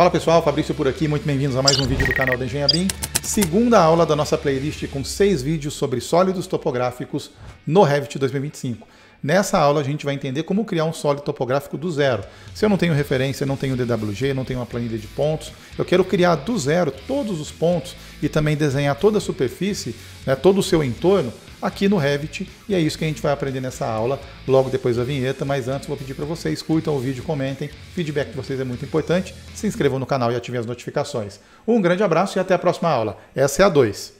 Fala pessoal, Fabrício por aqui, muito bem-vindos a mais um vídeo do canal da Engenharia BIM. Segunda aula da nossa playlist com seis vídeos sobre sólidos topográficos no Revit 2025. Nessa aula a gente vai entender como criar um sólido topográfico do zero. Se eu não tenho referência, não tenho DWG, não tenho uma planilha de pontos, eu quero criar do zero todos os pontos e também desenhar toda a superfície, né, todo o seu entorno aqui no Revit e é isso que a gente vai aprender nessa aula logo depois da vinheta, mas antes vou pedir para vocês curtam o vídeo, comentem, feedback de vocês é muito importante, se inscrevam no canal e ativem as notificações. Um grande abraço e até a próxima aula. Essa é a 2.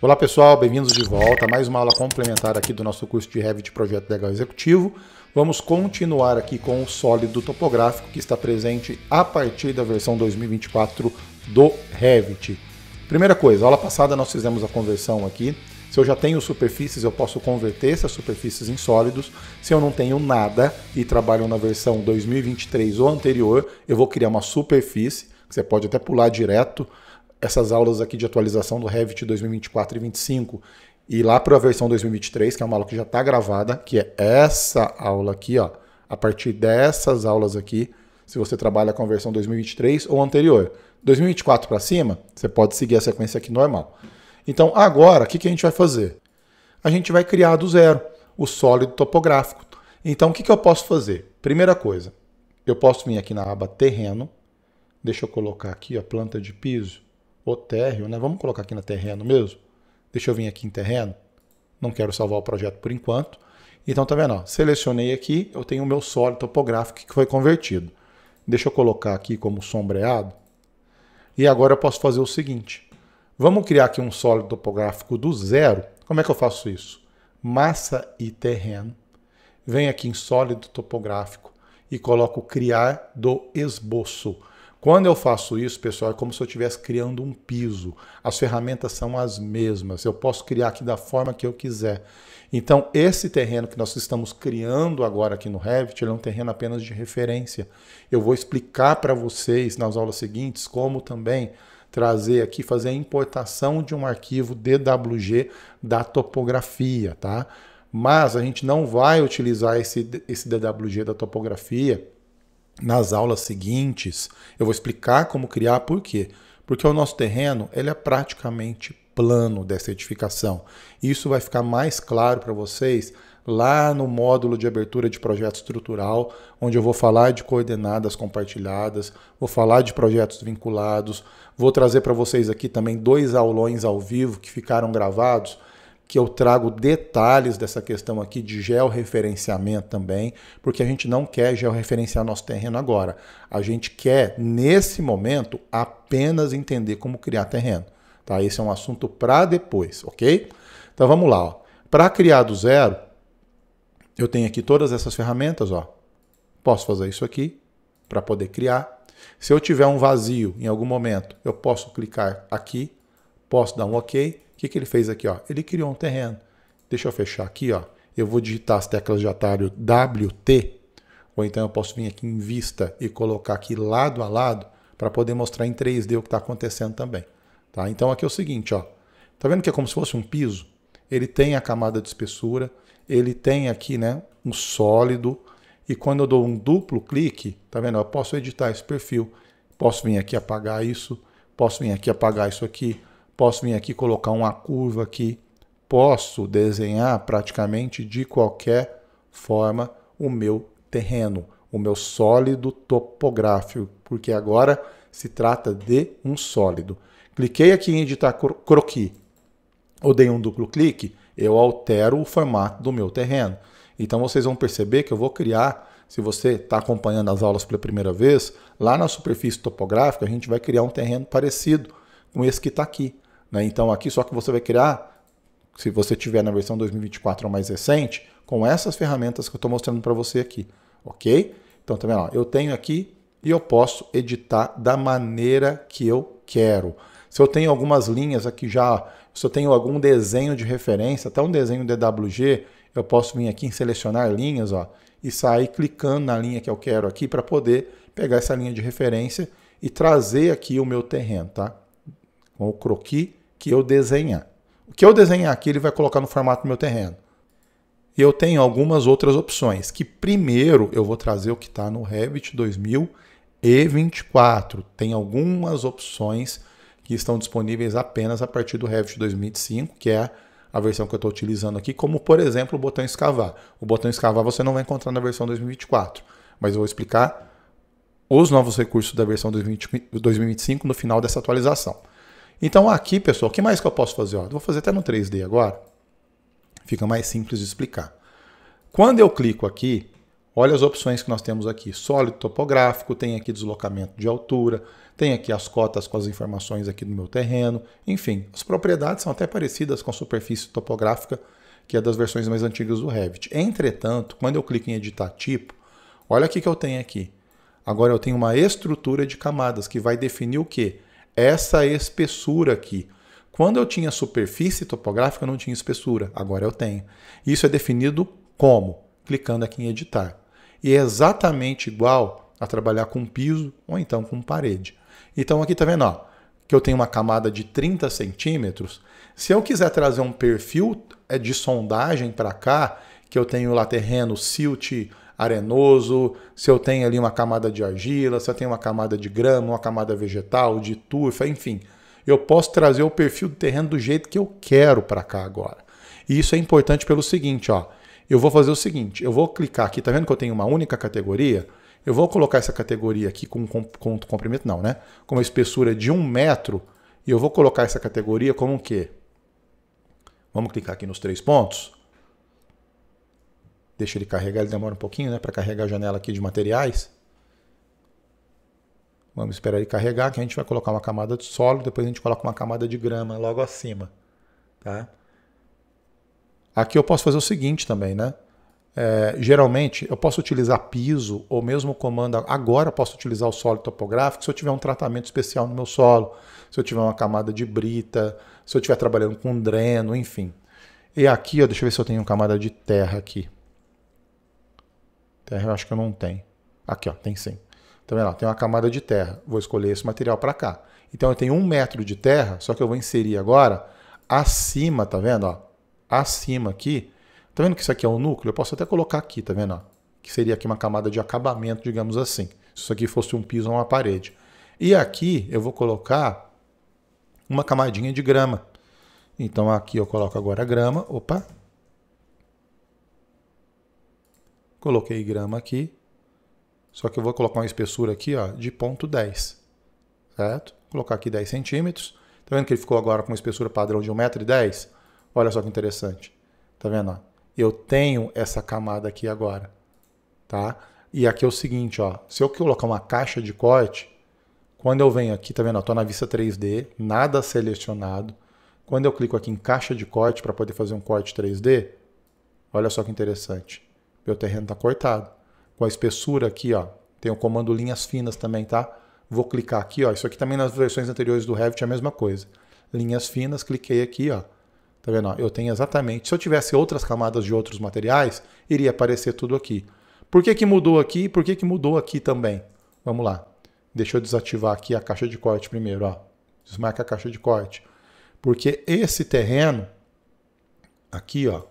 Olá pessoal, bem-vindos de volta a mais uma aula complementar aqui do nosso curso de Revit Projeto Legal Executivo. Vamos continuar aqui com o sólido topográfico que está presente a partir da versão 2024 do Revit. Primeira coisa, aula passada nós fizemos a conversão aqui. Se eu já tenho superfícies, eu posso converter essas superfícies em sólidos. Se eu não tenho nada e trabalho na versão 2023 ou anterior, eu vou criar uma superfície, que você pode até pular direto, essas aulas aqui de atualização do Revit 2024 e 2025 e lá para a versão 2023, que é uma aula que já está gravada, que é essa aula aqui, ó. A partir dessas aulas aqui, se você trabalha com a versão 2023 ou anterior. 2024 para cima, você pode seguir a sequência aqui normal. Então, agora, o que, que a gente vai fazer? A gente vai criar do zero o sólido topográfico. Então, o que, que eu posso fazer? Primeira coisa, eu posso vir aqui na aba Terreno. Deixa eu colocar aqui a planta de piso o térreo, né? Vamos colocar aqui na terreno mesmo. Deixa eu vir aqui em terreno. Não quero salvar o projeto por enquanto. Então, tá vendo? Ó, selecionei aqui, eu tenho o meu sólido topográfico que foi convertido. Deixa eu colocar aqui como sombreado. E agora eu posso fazer o seguinte. Vamos criar aqui um sólido topográfico do zero. Como é que eu faço isso? Massa e terreno. Venho aqui em sólido topográfico e coloco criar do esboço. Quando eu faço isso, pessoal, é como se eu estivesse criando um piso. As ferramentas são as mesmas. Eu posso criar aqui da forma que eu quiser. Então, esse terreno que nós estamos criando agora aqui no Revit, ele é um terreno apenas de referência. Eu vou explicar para vocês nas aulas seguintes como também trazer aqui, fazer a importação de um arquivo DWG da topografia, tá? Mas a gente não vai utilizar esse, esse DWG da topografia nas aulas seguintes, eu vou explicar como criar, por quê? Porque o nosso terreno ele é praticamente plano dessa edificação. Isso vai ficar mais claro para vocês lá no módulo de abertura de projeto estrutural, onde eu vou falar de coordenadas compartilhadas, vou falar de projetos vinculados, vou trazer para vocês aqui também dois aulões ao vivo que ficaram gravados que eu trago detalhes dessa questão aqui de georreferenciamento também, porque a gente não quer georreferenciar nosso terreno agora. A gente quer, nesse momento, apenas entender como criar terreno. Tá? Esse é um assunto para depois, ok? Então vamos lá. Para criar do zero, eu tenho aqui todas essas ferramentas. Ó. Posso fazer isso aqui para poder criar. Se eu tiver um vazio em algum momento, eu posso clicar aqui, posso dar um OK que, que ele fez aqui? Ó? Ele criou um terreno. Deixa eu fechar aqui. Ó. Eu vou digitar as teclas de atalho WT, ou então eu posso vir aqui em vista e colocar aqui lado a lado para poder mostrar em 3D o que está acontecendo também. Tá? Então aqui é o seguinte, ó. Tá vendo que é como se fosse um piso? Ele tem a camada de espessura, ele tem aqui né, um sólido, e quando eu dou um duplo clique, tá vendo? Eu posso editar esse perfil, posso vir aqui apagar isso, posso vir aqui apagar isso aqui, posso vir aqui colocar uma curva aqui, posso desenhar praticamente de qualquer forma o meu terreno, o meu sólido topográfico, porque agora se trata de um sólido. Cliquei aqui em editar croquis, ou dei um duplo clique, eu altero o formato do meu terreno. Então vocês vão perceber que eu vou criar, se você está acompanhando as aulas pela primeira vez, lá na superfície topográfica a gente vai criar um terreno parecido com esse que está aqui. Né? Então aqui só que você vai criar, se você tiver na versão 2024 ou mais recente, com essas ferramentas que eu estou mostrando para você aqui, ok? Então também tá ó, eu tenho aqui e eu posso editar da maneira que eu quero. Se eu tenho algumas linhas aqui já, se eu tenho algum desenho de referência, até um desenho DWG, eu posso vir aqui em selecionar linhas, ó, e sair clicando na linha que eu quero aqui para poder pegar essa linha de referência e trazer aqui o meu terreno, tá? Com o croquis que eu desenhar. O que eu desenhar aqui, ele vai colocar no formato do meu terreno. E eu tenho algumas outras opções, que primeiro eu vou trazer o que está no Revit 2024. Tem algumas opções que estão disponíveis apenas a partir do Revit 2005, que é a versão que eu estou utilizando aqui, como por exemplo o botão escavar. O botão escavar você não vai encontrar na versão 2024, mas eu vou explicar os novos recursos da versão 2025 no final dessa atualização. Então aqui, pessoal, o que mais que eu posso fazer? Ó, vou fazer até no 3D agora. Fica mais simples de explicar. Quando eu clico aqui, olha as opções que nós temos aqui. Sólido topográfico, tem aqui deslocamento de altura, tem aqui as cotas com as informações aqui do meu terreno. Enfim, as propriedades são até parecidas com a superfície topográfica, que é das versões mais antigas do Revit. Entretanto, quando eu clico em editar tipo, olha o que eu tenho aqui. Agora eu tenho uma estrutura de camadas que vai definir o que? essa espessura aqui. Quando eu tinha superfície topográfica, eu não tinha espessura, agora eu tenho. Isso é definido como? Clicando aqui em editar. E é exatamente igual a trabalhar com piso ou então com parede. Então aqui está vendo, ó, que eu tenho uma camada de 30 centímetros. Se eu quiser trazer um perfil é de sondagem para cá, que eu tenho lá terreno, silt, arenoso, se eu tenho ali uma camada de argila, se eu tenho uma camada de grama, uma camada vegetal, de turfa, enfim. Eu posso trazer o perfil do terreno do jeito que eu quero para cá agora. E isso é importante pelo seguinte, ó. Eu vou fazer o seguinte, eu vou clicar aqui, tá vendo que eu tenho uma única categoria? Eu vou colocar essa categoria aqui com, com, com comprimento não, né? Com uma espessura de um metro e eu vou colocar essa categoria como o quê? Vamos clicar aqui nos três pontos deixa ele carregar, ele demora um pouquinho né, para carregar a janela aqui de materiais. Vamos esperar ele carregar, que a gente vai colocar uma camada de solo, depois a gente coloca uma camada de grama logo acima. Tá? Aqui eu posso fazer o seguinte também, né? É, geralmente eu posso utilizar piso ou mesmo comando. Agora eu posso utilizar o solo topográfico se eu tiver um tratamento especial no meu solo, se eu tiver uma camada de brita, se eu estiver trabalhando com dreno, enfim. E aqui, ó, deixa eu ver se eu tenho uma camada de terra aqui. Terra eu acho que eu não tenho. Aqui, ó, tem sim. Tá então, vendo? Tem uma camada de terra. Vou escolher esse material para cá. Então eu tenho um metro de terra, só que eu vou inserir agora acima, tá vendo? Ó, acima aqui. Tá vendo que isso aqui é um núcleo? Eu posso até colocar aqui, tá vendo? Ó, que seria aqui uma camada de acabamento, digamos assim. Se isso aqui fosse um piso ou uma parede. E aqui eu vou colocar uma camadinha de grama. Então aqui eu coloco agora a grama. Opa, Coloquei grama aqui. Só que eu vou colocar uma espessura aqui ó, de ponto 10. Certo? Vou colocar aqui 10 centímetros. Tá vendo que ele ficou agora com uma espessura padrão de 1,10m? Olha só que interessante. Tá vendo? Ó? Eu tenho essa camada aqui agora. Tá? E aqui é o seguinte, ó. Se eu colocar uma caixa de corte, quando eu venho aqui, tá vendo? Estou na vista 3D, nada selecionado. Quando eu clico aqui em caixa de corte para poder fazer um corte 3D, olha só que interessante. Meu terreno está cortado. Com a espessura aqui, ó, tem o comando linhas finas também, tá? Vou clicar aqui, ó. Isso aqui também nas versões anteriores do Revit é a mesma coisa. Linhas finas, cliquei aqui, ó. Tá vendo? Ó, eu tenho exatamente. Se eu tivesse outras camadas de outros materiais, iria aparecer tudo aqui. Por que, que mudou aqui? Por que, que mudou aqui também? Vamos lá. Deixa eu desativar aqui a caixa de corte primeiro, ó. Desmarca a caixa de corte. Porque esse terreno, aqui, ó.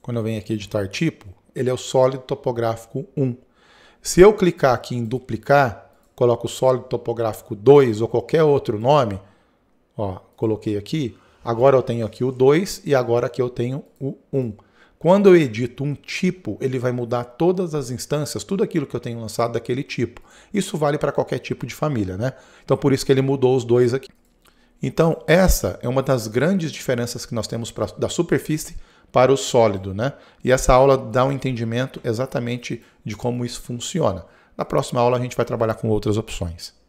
Quando eu venho aqui editar tipo, ele é o sólido topográfico 1. Se eu clicar aqui em duplicar, coloco o sólido topográfico 2 ou qualquer outro nome, ó, coloquei aqui, agora eu tenho aqui o 2 e agora aqui eu tenho o 1. Quando eu edito um tipo, ele vai mudar todas as instâncias, tudo aquilo que eu tenho lançado daquele tipo. Isso vale para qualquer tipo de família, né? Então por isso que ele mudou os dois aqui. Então essa é uma das grandes diferenças que nós temos pra, da superfície para o sólido, né? E essa aula dá um entendimento exatamente de como isso funciona. Na próxima aula a gente vai trabalhar com outras opções.